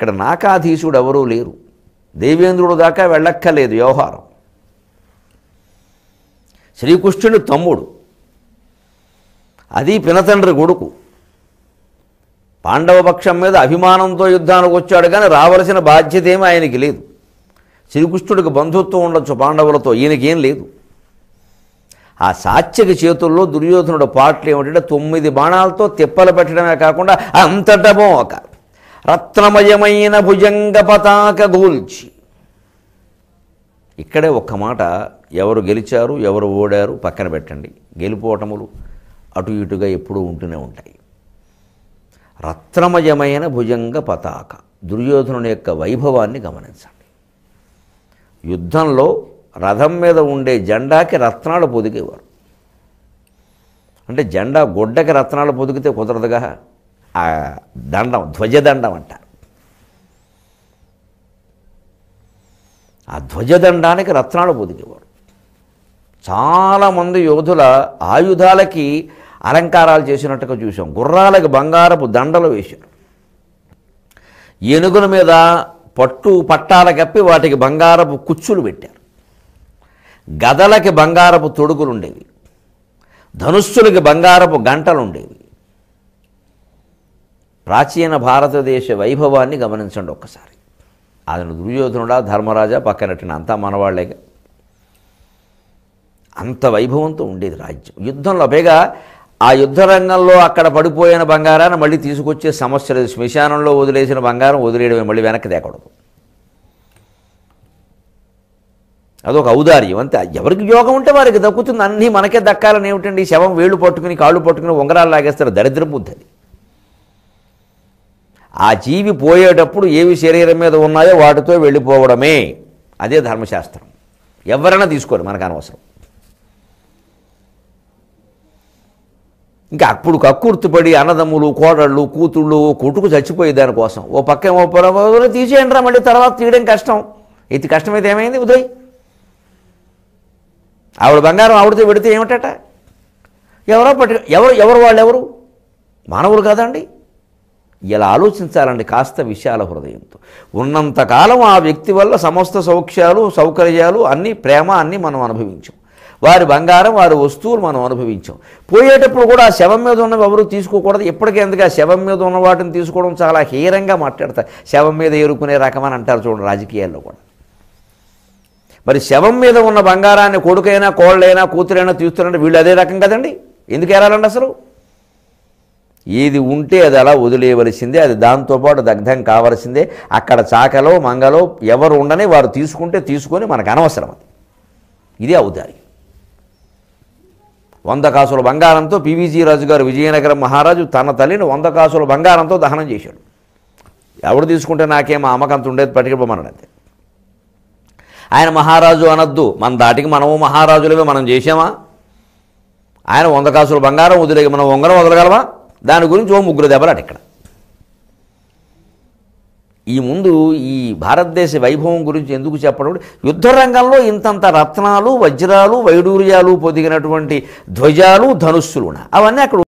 ఇక్కడ నాకాధీశుడు ఎవరూ లేరు దేవేంద్రుడు దాకా వెళ్ళక్కలేదు వ్యవహారం శ్రీకృష్ణుడు తమ్ముడు అది పినతండ్రి కొడుకు పాండవపక్షం మీద అభిమానంతో యుద్ధానికి వచ్చాడు కానీ రావలసిన బాధ్యత ఏమీ ఆయనకి లేదు శ్రీకృష్ణుడికి బంధుత్వం ఉండొచ్చు పాండవులతో ఈయనకేం లేదు ఆ సాత్యక చేతుల్లో దుర్యోధనుడు పాటలు ఏమిటంటే తొమ్మిది బాణాలతో తిప్పలు పెట్టడమే కాకుండా అంతటా ఒక రత్నమయమైన భుజంగ పతాక గోల్చి ఇక్కడే ఒక్క మాట ఎవరు గెలిచారు ఎవరు ఓడారు పక్కన పెట్టండి గెలుపోటములు అటు ఇటుగా ఎప్పుడూ ఉంటూనే ఉంటాయి రత్నమయమైన భుజంగ పతాక దుర్యోధనుని యొక్క వైభవాన్ని గమనించండి యుద్ధంలో రథం మీద ఉండే జెండాకి రత్నాలు పొదిగేవారు అంటే జెండా గొడ్డకి రత్నాలు పొదిగితే కుదరదుగా ఆ దండం ధ్వజదండం అంటారు ఆ ధ్వజదండానికి రత్నాలు పొదిగేవాడు చాలామంది యోధుల ఆయుధాలకి అలంకారాలు చేసినట్టుగా చూసాం గుర్రాలకు బంగారపు దండలు వేశారు ఏనుగుల మీద పట్టు పట్టాల కప్పి వాటికి బంగారపు కుచ్చులు పెట్టారు గదలకి బంగారపు తొడుగులు ఉండేవి ధనుస్సులకి బంగారపు గంటలు ఉండేవి ప్రాచీన భారతదేశ వైభవాన్ని గమనించండి ఒక్కసారి అతను దుర్యోధనుడా ధర్మరాజా పక్కనట్టిన అంతా మనవాళ్లేగా అంత వైభవంతో ఉండేది రాజ్యం యుద్ధంలో పైగా ఆ యుద్ధ రంగంలో అక్కడ పడిపోయిన బంగారాన్ని మళ్ళీ తీసుకొచ్చే సమస్య లేదు శ్మశానంలో వదిలేసిన బంగారం వదిలేయడమే మళ్ళీ వెనక్కి తేకూడదు అదొక ఔదార్యం అంతే ఎవరికి యోగం ఉంటే వారికి దక్కుతుంది అన్నీ మనకే దక్కాలని ఏమిటండి శవం వేళ్ళు పట్టుకుని కాళ్ళు పట్టుకుని ఉంగరాలు లాగేస్తారు దరిద్ర బుద్ధి ఆ జీవి పోయేటప్పుడు ఏవి శరీరం మీద ఉన్నాయో వాటితో వెళ్ళిపోవడమే అదే ధర్మశాస్త్రం ఎవరైనా తీసుకోరు మనకు అనవసరం ఇంకా అప్పుడు కక్కుర్తిపడి అన్నదమ్ములు కోడళ్ళు కూతుళ్ళు కొట్టుకు చచ్చిపోయే దానికోసం ఓ పక్క ఓ పొలం తీసేయండి రా మళ్ళీ తర్వాత తీయడం కష్టం ఇది కష్టమైతే ఏమైంది ఉదయ్ ఆవిడ బంగారం ఆవిడతో పెడితే ఏమిటట ఎవరో పట్టు ఎవరు ఎవరు వాళ్ళు ఎవరు మానవులు కాదండి ఇలా ఆలోచించాలండి కాస్త విశాల హృదయంతో ఉన్నంతకాలం ఆ వ్యక్తి వల్ల సమస్త సౌఖ్యాలు సౌకర్యాలు అన్నీ ప్రేమ అన్నీ మనం అనుభవించాం వారి బంగారం వారి వస్తువులు మనం అనుభవించాం పోయేటప్పుడు కూడా ఆ శవం మీద ఉన్నవి ఎవరు తీసుకోకూడదు ఎందుకు ఆ శవం మీద ఉన్న వాటిని తీసుకోవడం చాలా హీరంగా మాట్లాడతారు శవం మీద ఏరుకునే రకమని అంటారు చూడండి రాజకీయాల్లో కూడా మరి శవం మీద ఉన్న బంగారాన్ని కొడుకైనా కోళ్ళైనా కూతురైనా తీస్తున్నారంటే వీళ్ళు అదే రకం కదండి ఎందుకు ఏరాలండి అసలు ఏది ఉంటే అది అలా వదిలేయవలసిందే అది దాంతోపాటు దగ్ధం కావలసిందే అక్కడ చాకలో మంగలో ఎవరు ఉండని వారు తీసుకుంటే తీసుకొని మనకు అనవసరం అది ఇదే అవుతారు వంద కాసుల బంగారంతో పీవీజీ రాజు గారు విజయనగరం మహారాజు తన తల్లిని వంద కాసుల బంగారంతో దహనం చేశాడు ఎవడు తీసుకుంటే నాకేం అమ్మకంత ఉండేది పట్టుకెళ్ళమన్నాడు అంతే ఆయన మహారాజు అనొద్దు మన దాటికి మనము మహారాజులమే మనం చేసామా ఆయన వంద కాసుల బంగారం వదిలేక మనం వంగరం వదలగలవా దాని గురించి ఓ ముగ్గురు దెబ్బలాడు ఇక్కడ ఈ ముందు ఈ భారతదేశ వైభవం గురించి ఎందుకు చెప్పడం యుద్ధ రంగంలో ఇంతంత రత్నాలు వజ్రాలు వైడూర్యాలు పొదిగినటువంటి ధ్వజాలు ధనుస్సులు అవన్నీ అక్కడ